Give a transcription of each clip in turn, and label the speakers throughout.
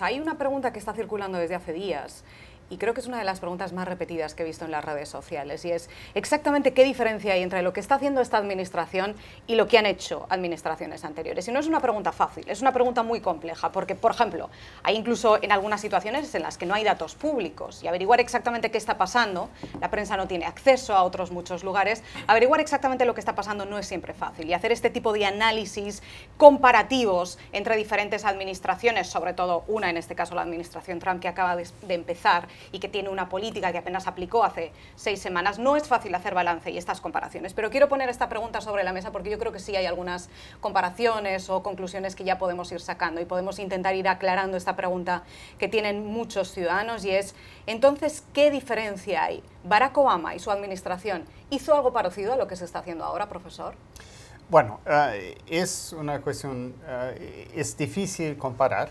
Speaker 1: Hay una pregunta que está circulando desde hace días y creo que es una de las preguntas más repetidas que he visto en las redes sociales, y es exactamente qué diferencia hay entre lo que está haciendo esta administración y lo que han hecho administraciones anteriores. Y no es una pregunta fácil, es una pregunta muy compleja, porque, por ejemplo, hay incluso en algunas situaciones en las que no hay datos públicos, y averiguar exactamente qué está pasando, la prensa no tiene acceso a otros muchos lugares, averiguar exactamente lo que está pasando no es siempre fácil, y hacer este tipo de análisis comparativos entre diferentes administraciones, sobre todo una, en este caso la administración Trump, que acaba de empezar, y que tiene una política que apenas aplicó hace seis semanas, no es fácil hacer balance y estas comparaciones. Pero quiero poner esta pregunta sobre la mesa porque yo creo que sí hay algunas comparaciones o conclusiones que ya podemos ir sacando y podemos intentar ir aclarando esta pregunta que tienen muchos ciudadanos y es, entonces, ¿qué diferencia hay? ¿Barack Obama y su administración hizo algo parecido a lo que se está haciendo ahora, profesor?
Speaker 2: Bueno, eh, es una cuestión, eh, es difícil comparar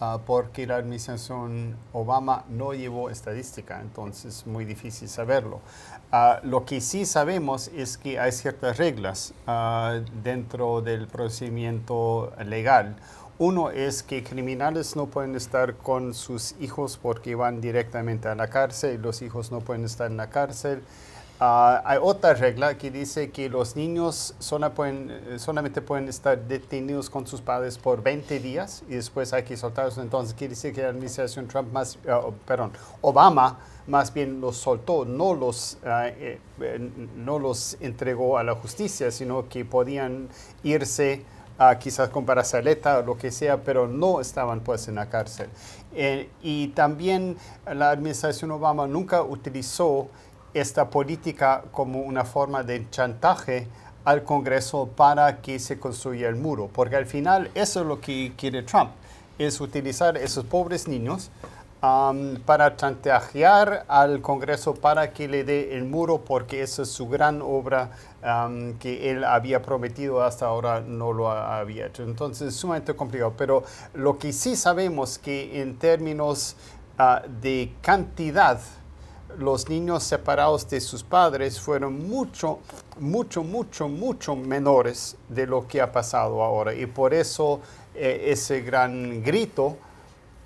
Speaker 2: Ah, porque la administración Obama no llevó estadística, entonces es muy difícil saberlo. Ah, lo que sí sabemos es que hay ciertas reglas ah, dentro del procedimiento legal. Uno es que criminales no pueden estar con sus hijos porque van directamente a la cárcel, los hijos no pueden estar en la cárcel. Ah, hay otra regla que dice que los niños eh, solamente pueden estar detenidos con sus padres por 20 días y después hay que soltarlos. Entonces quiere decir que la administración Trump más, ah, perdón, Obama más bien los soltó, no los, ah, eh, eh, no los entregó a la justicia, sino que podían irse quizás con parasaleta o lo que sea, pero no estaban pues en la cárcel. y también la administración Obama nunca utilizó esta política como una forma de chantaje al Congreso para que se construya el muro, porque al final eso es lo que quiere Trump, es utilizar esos pobres niños para chantajear al Congreso para que le dé el muro, porque esa es su gran obra que él había prometido hasta ahora no lo había hecho. Entonces, sumamente complicado, pero lo que sí sabemos que en términos ah, de cantidad, los niños separados de sus padres fueron mucho, mucho, mucho, mucho menores de lo que ha pasado ahora. Y por eso eh, ese gran grito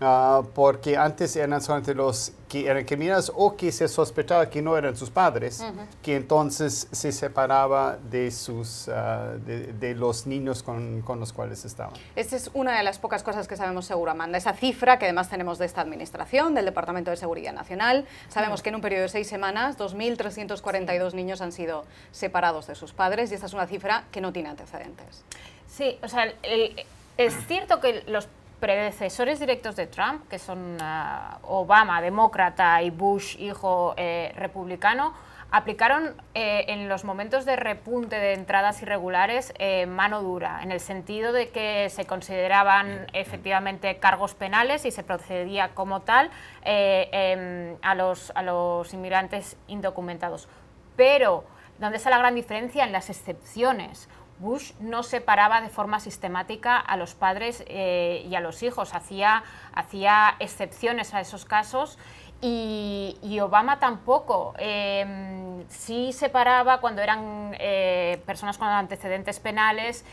Speaker 2: Ah, porque antes eran solamente los que eran criminales o que se sospechaba que no eran sus padres, que entonces se separaba de, sus, ah, de, los niños con, con, los cuales estaban.
Speaker 1: Esta es una de las pocas cosas que sabemos seguro, Amanda, esa cifra que además tenemos de esta administración, del Departamento de Seguridad Nacional. Sabemos que en un periodo de seis semanas, 2.342 niños han sido separados de sus padres y esta es una cifra que no tiene antecedentes.
Speaker 3: Sí, o sea, es cierto que los predecesores directos de Trump, que son ah, Obama, demócrata, y Bush, hijo eh, republicano, aplicaron eh, en los momentos de repunte de entradas irregulares eh, mano dura, en el sentido de que se consideraban efectivamente cargos penales y se procedía como tal em, a los inmigrantes indocumentados. Pero, ¿dónde está la gran diferencia? En las excepciones. Bush no separaba de forma sistemática a los padres eh, y a los hijos, hacía, hacía excepciones a esos casos y, Obama tampoco. Em, sí separaba cuando eran eh, personas con antecedentes penales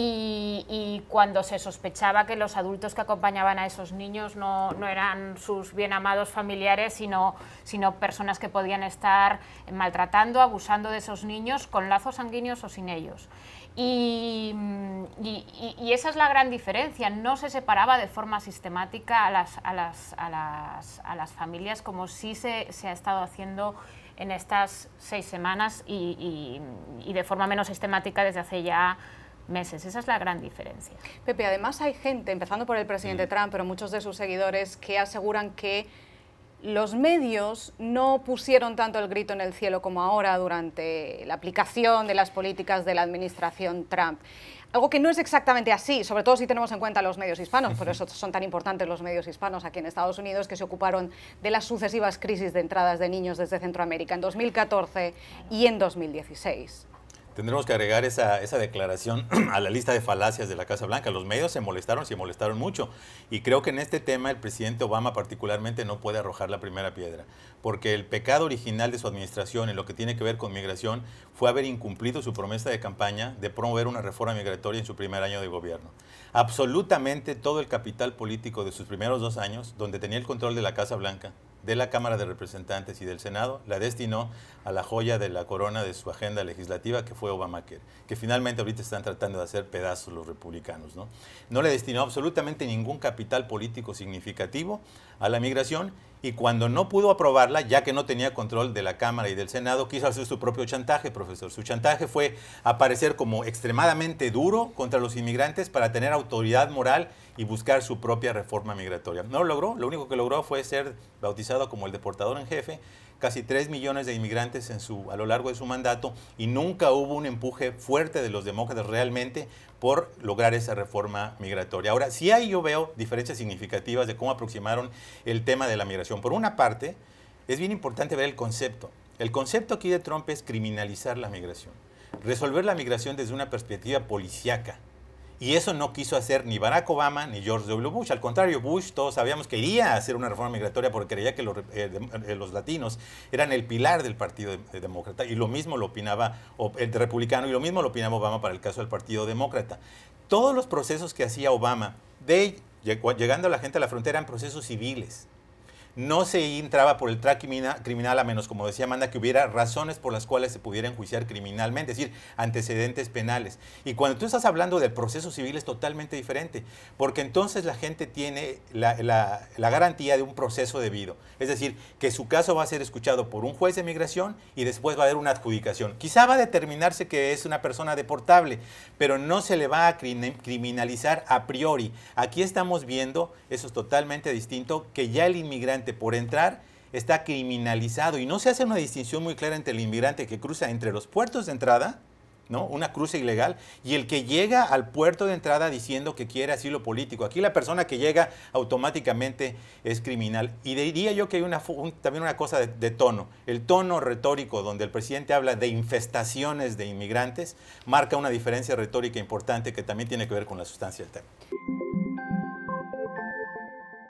Speaker 3: y, cuando se sospechaba que los adultos que acompañaban a esos niños no, eran sus bien amados familiares, sino, sino, personas que podían estar maltratando, abusando de esos niños con lazos sanguíneos o sin ellos. Y, mm, esa es la gran diferencia, no se separaba de forma sistemática a las, familias como sí se, se ha estado haciendo en estas seis semanas y de forma menos sistemática desde hace ya meses. Esa es la gran diferencia.
Speaker 1: Pepe, además hay gente, empezando por el presidente mm. Trump, pero muchos de sus seguidores, que aseguran que los medios no pusieron tanto el grito en el cielo como ahora durante la aplicación de las políticas de la administración Trump. Algo que no es exactamente así, sobre todo si tenemos en cuenta los medios hispanos, por eso son tan importantes los medios hispanos aquí en Estados Unidos, que se ocuparon de las sucesivas crisis de entradas de niños desde Centroamérica en 2014 y en 2016.
Speaker 4: Tendremos que agregar esa, esa declaración a la lista de falacias de la Casa Blanca. Los medios se molestaron, se molestaron mucho. Y creo que en este tema el presidente Obama particularmente no puede arrojar la primera piedra, porque el pecado original de su administración en lo que tiene que ver con migración fue haber incumplido su promesa de campaña de promover una reforma migratoria en su primer año de gobierno. Absolutamente todo el capital político de sus primeros dos años, donde tenía el control de la Casa Blanca, de la Cámara de Representantes y del Senado la destinó a la joya de la corona de su agenda legislativa, que fue Obamacare, que finalmente ahorita están tratando de hacer pedazos los republicanos. No, no le destinó absolutamente ningún capital político significativo a la migración y cuando no pudo aprobarla, ya que no tenía control de la Cámara y del Senado, quiso hacer su propio chantaje, profesor. Su chantaje fue aparecer como extremadamente duro contra los inmigrantes para tener autoridad moral y buscar su propia reforma migratoria. No lo logró, lo único que logró fue ser bautizado como el deportador en jefe casi 3 millones de inmigrantes en su, a lo largo de su mandato y nunca hubo un empuje fuerte de los demócratas realmente por lograr esa reforma migratoria. Ahora, sí hay, yo veo diferencias significativas de cómo aproximaron el tema de la migración. Por una parte, es bien importante ver el concepto. El concepto aquí de Trump es criminalizar la migración, resolver la migración desde una perspectiva policíaca y eso no quiso hacer ni Barack Obama ni George W. Bush. Al contrario, Bush, todos sabíamos que quería hacer una reforma migratoria porque creía que los, eh, eh, latinos eran el pilar del Partido eh, Demócrata. Y lo mismo lo opinaba el republicano y lo mismo lo opinaba Obama para el caso del Partido Demócrata. Todos los procesos que hacía Obama de llegando a la gente a la frontera eran procesos civiles no se entraba por el track criminal a menos, como decía Amanda, que hubiera razones por las cuales se pudiera enjuiciar criminalmente, es decir, antecedentes penales. Y cuando tú estás hablando del proceso civil es totalmente diferente, porque entonces la gente tiene la, la garantía de un proceso debido. Es decir, que su caso va a ser escuchado por un juez de migración y después va a haber una adjudicación. Quizá va a determinarse que es una persona deportable, pero no se le va a criminalizar a priori. Aquí estamos viendo, eso es totalmente distinto, que ya el inmigrante por entrar está criminalizado y no se hace una distinción muy clara entre el inmigrante que cruza entre los puertos de entrada, ¿no? Una cruza ilegal y el que llega al puerto de entrada diciendo que quiere asilo político. Aquí la persona que llega automáticamente es criminal. Y diría yo que hay una, también una cosa de, de, tono. El tono retórico donde el presidente habla de infestaciones de inmigrantes marca una diferencia retórica importante que también tiene que ver con la sustancia del tema.